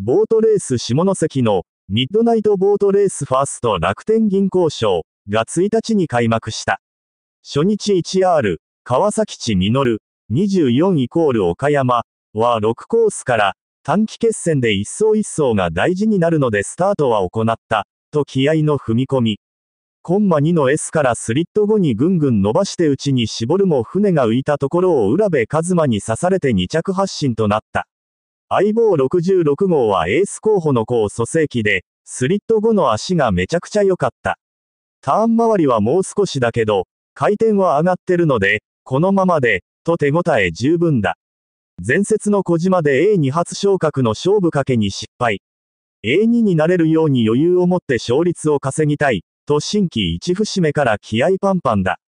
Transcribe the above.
ボートレース下関のミッドナイトボートレースファースト楽天銀行賞が1日に開幕した。初日 1R、川崎地実、24イコール岡山は6コースから短期決戦で一走一走が大事になるのでスタートは行った、と気合の踏み込み。コンマ2の S からスリット後にぐんぐん伸ばして内に絞るも船が浮いたところを浦部一馬に刺されて2着発進となった。相棒66号はエース候補の子を蘇生機で、スリット後の足がめちゃくちゃ良かった。ターン周りはもう少しだけど、回転は上がってるので、このままで、と手応え十分だ。前節の小島で A2 発昇格の勝負かけに失敗。A2 になれるように余裕を持って勝率を稼ぎたい、と新規一節目から気合パンパンだ。